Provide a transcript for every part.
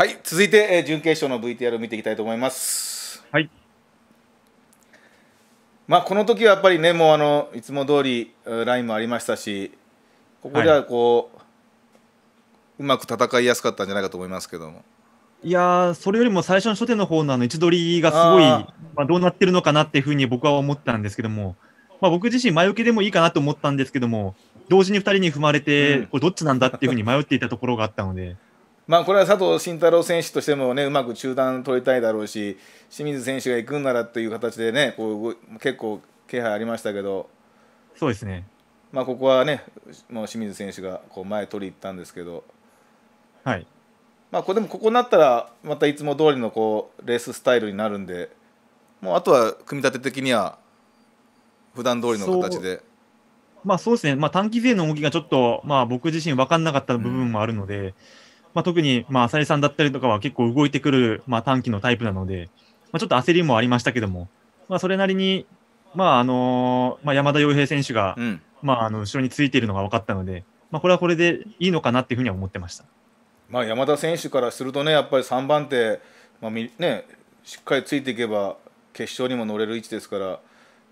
はい、続いて、えー、準決勝の VTR を見ていきたいと思います。はい。まあこの時はやっぱりねもうあのいつも通りラインもありましたし、ここではこう、はい、うまく戦いやすかったんじゃないかと思いますけども。いやそれよりも最初の初手の方のあの位置取りがすごいまあ、どうなってるのかなっていうふうに僕は思ったんですけども、まあ、僕自身前受けでもいいかなと思ったんですけども同時に2人に踏まれて、これどっちなんだっていうふうに迷っていたところがあったのでまあ、これは佐藤慎太郎選手としても、ね、うまく中断取りたいだろうし、清水選手が行くんならという形でね、こう結構、気配ありましたけど、そうですね、まあ、ここはね、もう清水選手がこう前取り行ったんですけど、はいまあ、こでもここになったら、またいつも通りのこうレーススタイルになるんで、もうあとは組み立て的には、普段通りの形で。まあそうですね、まあ、短期勢の動きがちょっと、まあ、僕自身分かんなかった部分もあるので、うまあ、特に、まあ、浅井さんだったりとかは結構動いてくる、まあ、短期のタイプなので、まあ、ちょっと焦りもありましたけども、まあ、それなりに、まああのまあ、山田洋平選手が、うん、まあ、あの後ろについているのが分かったので、まあ、これはこれでいいのかなというふうには思ってました、まあ、山田選手からするとね、やっぱり3番手、まあね、しっかりついていけば決勝にも乗れる位置ですから、やっ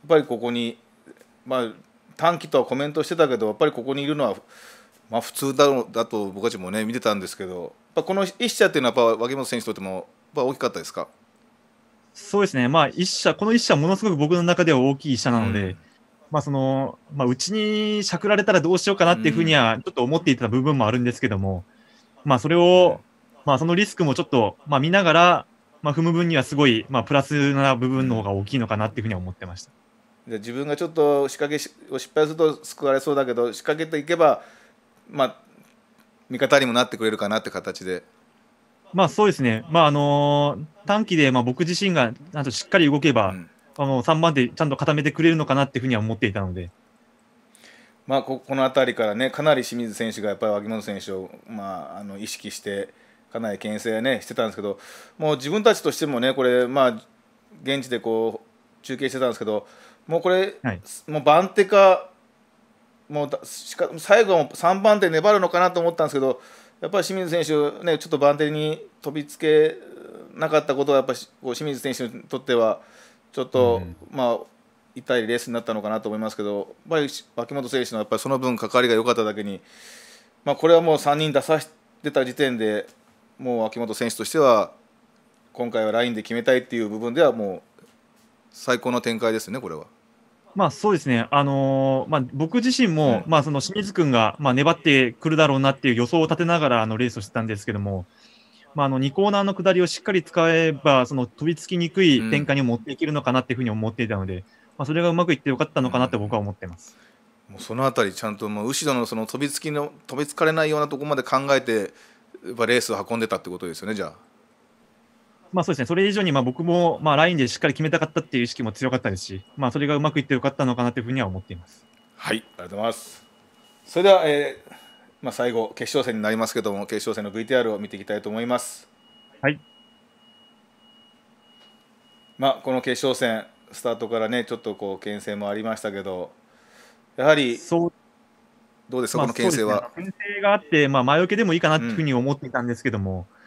ぱりここに、まあ、短期とはコメントしてたけど、やっぱりここにいるのは、まあ、普通だだと僕たちもね見てたんですけどこの一社っていうのはやっぱ脇本選手にとってもまあ大きかったですかそうですね、まあ、一社この一社ものすごく僕の中では大きい1社なので、うんまあそのまあ、うちにしゃくられたらどうしようかなっていうふうにはちょっと思っていた部分もあるんですけども、まあ、それを、まあ、そのリスクもちょっと、まあ、見ながら、まあ、踏む分にはすごい、まあ、プラスな部分の方が大きいのかなっていうふうに思ってました。で自分がちょっと仕掛けを失敗すると救われそうだけど仕掛けていけばまあ、味方にもなってくれるかなって形で。まあそうですね、まああのー、短期でまあ僕自身があとしっかり動けば、うん、あの3番手、ちゃんと固めてくれるのかなっていうふうには思っていたので。まあ、ここの辺りからね、かなり清水選手がやっぱり脇本選手を、まあ、あの意識して、かなり牽制ねしてたんですけど、もう自分たちとしてもね、これ、まあ、現地でこう中継してたんですけど、もうこれ、はい、もう番手かもうしか最後も3番手粘るのかなと思ったんですけどやっぱり清水選手、ね、ちょっと番手に飛びつけなかったことはやっぱり清水選手にとってはちょっと、うん、まあ痛いレースになったのかなと思いますけど、やっ脇本選手のやっぱりその分、関わりが良かっただけに、まあ、これはもう3人出させてた時点でもう脇本選手としては、今回はラインで決めたいっていう部分では、もう最高の展開ですね、これは。まあそうですね、あのー、まあ、僕自身も、はい、まあ、その清水君が、まあ、粘ってくるだろうなっていう予想を立てながらあのレースをしてたんですけども、まあ、あの2コーナーの下りをしっかり使えばその飛びつきにくい展開に持っていけるのかなっていうふうに思っていたので、うん、まあ、それがうまくいってよかったのかなって僕は思ってます。うん、もうそのあたりちゃんとまあ、後ろのその飛びつきの飛びつかれないようなところまで考えてやっぱレースを運んでたってことですよねじゃあ。まあそうですね、それ以上にまあ僕もまあラインでしっかり決めたかったっていう意識も強かったですし、まあ、それがうまくいってよかったのかなというふうには思っています。はい、ありがとうございます。それでは、えーまあ、最後、決勝戦になりますけども、決勝戦の VTR を見ていきたいと思います。はい、まあ、この決勝戦、スタートからね、ちょっとこう牽制もありましたけど、やはり。そうどうですか、まあ、この牽制は。ね、牽制があって、まあ、前置けでもいいかなというふうに思っていたんですけども、うん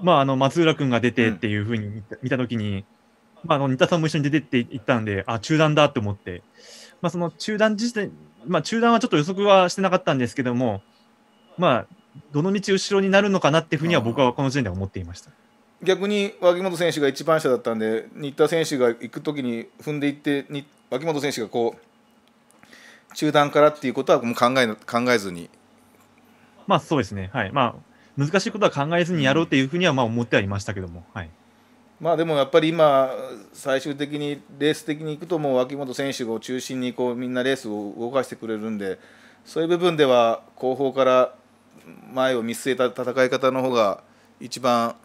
まあ、あの松浦君が出てっていうふうに見た,、ときに、まあ、あの新田さんも一緒に出てって言ったんであ中断だって思って、まあ、その中断時まあ、中断はちょっと予測はしてなかったんですけども、まあ、どの道後ろになるのかなっていうふうには僕はこの時点では思っていました。逆に脇本選手が一番下だったんで新田選手が行くときに踏んでいって脇本選手がこう中断からっていうことはもう考え考えずにまあそうですねはいまあ難しいことは考えずにやろうっていうふうにはまあ思ってはいましたけども、はい、まあでもやっぱり今、最終的にレース的にいくと、もう脇本選手を中心にこうみんなレースを動かしてくれるんで、そういう部分では後方から前を見据えた戦い方の方が一番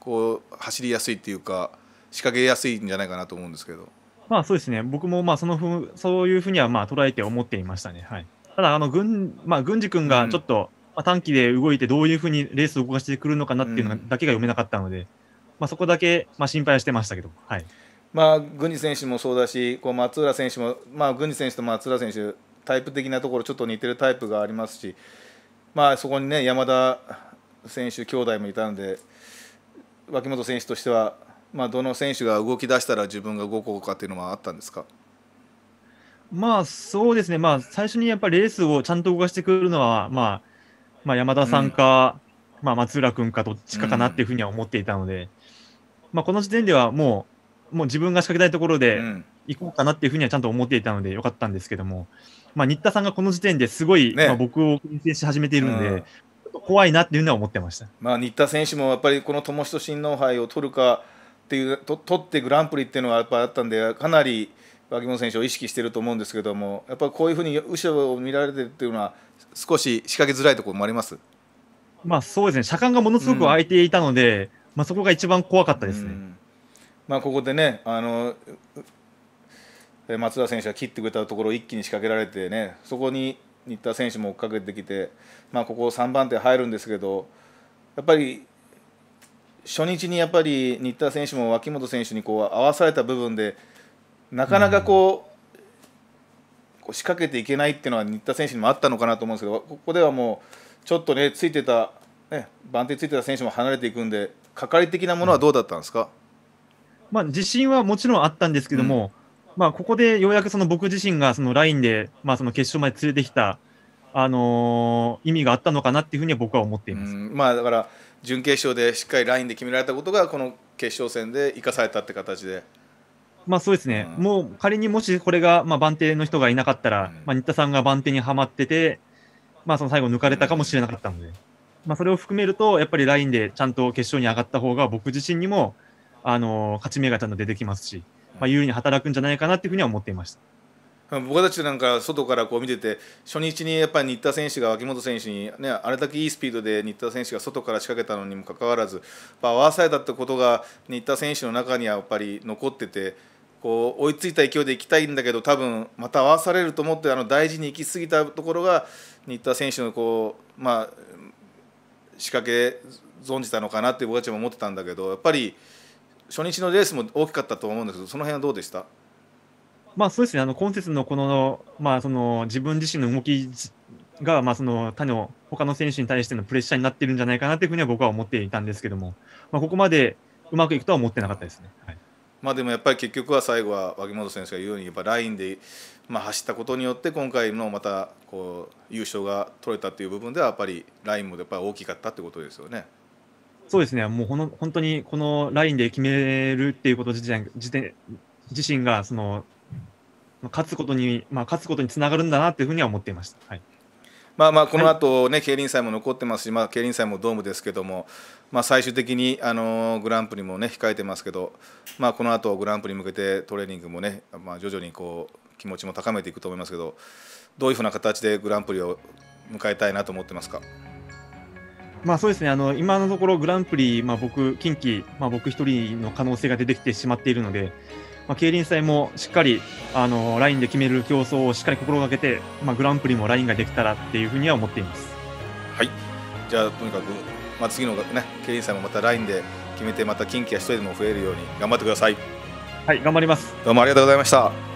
こう走りやすいっていうか仕掛けやすいんじゃないかなと思うんですけど。まあそうですね。僕もまあそのふそういうふうにはまあ捉えて思っていましたね。はい。ただあの軍まあ軍司君がちょっと、うんまあ、短期で動いてどういうふうにレースを動かしてくるのかなっていうのだけが読めなかったので、うん、まあ、そこだけ、まあ、心配はしてましたけど。はいまあ、郡司選手もそうだし、こう松浦選手も、まあ、郡司選手と松浦選手、タイプ的なところ、ちょっと似てるタイプがありますし、まあ、そこにね、山田選手、兄弟もいたので、脇本選手としては、まあ、どの選手が動き出したら自分が動こうかっていうのはあったんですかまあそうですね、まあ、最初にやっぱりレースをちゃんと動かしてくるのは、まあ、まあ、山田さんか、うん、まあ、松浦君かどっちかかなっていうふうには思っていたので、まあ、この時点ではもうもう自分が仕掛けたいところで行こうかなっていうふうにはちゃんと思っていたのでよかったんですけども、まあ、新田さんがこの時点ですごい、ね、まあ、僕を牽制し始めているんで、怖いなっていうのは思ってました、まあ、新田選手もやっぱりこの友人親王杯を取るかっていうと取ってグランプリっていうのはやっぱあったんでかなり。脇本選手を意識していると思うんですけどもやっぱりこういうふうに後ろを見られてるっていうのは少し仕掛けづらいところもありますまあそうですね車間がものすごく空いていたので、うん、まあ、そこが一番怖かったですね。うん、まあ、ここでねあの松田選手が切ってくれたところを一気に仕掛けられてねそこに新田選手も追っかけてきて、まあ、ここ3番手入るんですけどやっぱり初日にやっぱり新田選手も脇本選手にこう合わされた部分で。なかなかこううん、こう仕掛けていけないっていうのは新田選手にもあったのかなと思うんですけどここではもうちょっとねついてた、ね、番手ついてた選手も離れていくんで係的なものはどうだったんですか、まあ、自信はもちろんあったんですけども、うん、まあ、ここでようやくその僕自身がそのラインで、まあ、その決勝まで連れてきた、あのー、意味があったのかなっていうふうには僕は思っています、うん、まあ、だから準決勝でしっかりラインで決められたことがこの決勝戦で生かされたって形で。まあそうですね、うん、もう仮にもしこれが、まあ、番手の人がいなかったら、うん、まあ、新田さんが番手にはまってて、まあ、その最後抜かれたかもしれなかったので、まあ、それを含めると、やっぱりラインでちゃんと決勝に上がった方が、僕自身にも、あの勝ち目がちゃんと出てきますし、まあ、有利に働くんじゃないかなっていうふうには思っていました。僕たちなんか外からこう見てて初日にやっぱり新田選手が脇本選手に、ね、あれだけいいスピードで新田選手が外から仕掛けたのにもかかわらず合わされたってことが新田選手の中にはやっぱり残ってて。こう追いついた勢いでいきたいんだけど多分また合わされると思ってあの大事に行き過ぎたところが新田選手のこう、まあ、仕掛け存じたのかなって僕たちも思ってたんだけどやっぱり初日のレースも大きかったと思うんですけどその辺はどうでしたまあそうですね、あの今節のこの,、まあ、その自分自身の動きが、まあ、その他の他の選手に対してのプレッシャーになってるんじゃないかなというふうには僕は思っていたんですけども、まあ、ここまでうまくいくとは思ってなかったですね。はいまあ、でもやっぱり結局は最後は脇本選手が言うようにやっぱラインで、まあ、走ったことによって今回のまたこう優勝が取れたという部分ではやっぱりラインもやっぱり大きかったってことですよね。そうですねもうこの本当にこのラインで決めるっていうこと自体自自身がその勝つことに、まあ、勝つことにつながるんだなっていうふうには思っていました。はいまあまあこの後ね、競輪祭も残ってますし、まあ、競輪祭もドームですけども、まあ、最終的にあのグランプリもね控えてますけど、まあ、この後グランプリに向けてトレーニングもね、まあ、徐々にこう気持ちも高めていくと思いますけどどういうふうな形でグランプリを迎えたいなと思ってますか。まあそうですね、あの今のところグランプリ、まあ、僕、近畿、まあ、僕一人の可能性が出てきてしまっているので、まあ、競輪祭もしっかりあのラインで決める競争をしっかり心がけて、まあ、グランプリもラインができたらっていうふうには思っています。はいじゃあとにかく、まあ、次の、ね、競輪祭もまたラインで決めてまた近畿が一人でも増えるように頑張ってください。はい頑張りますどうもありがとうございました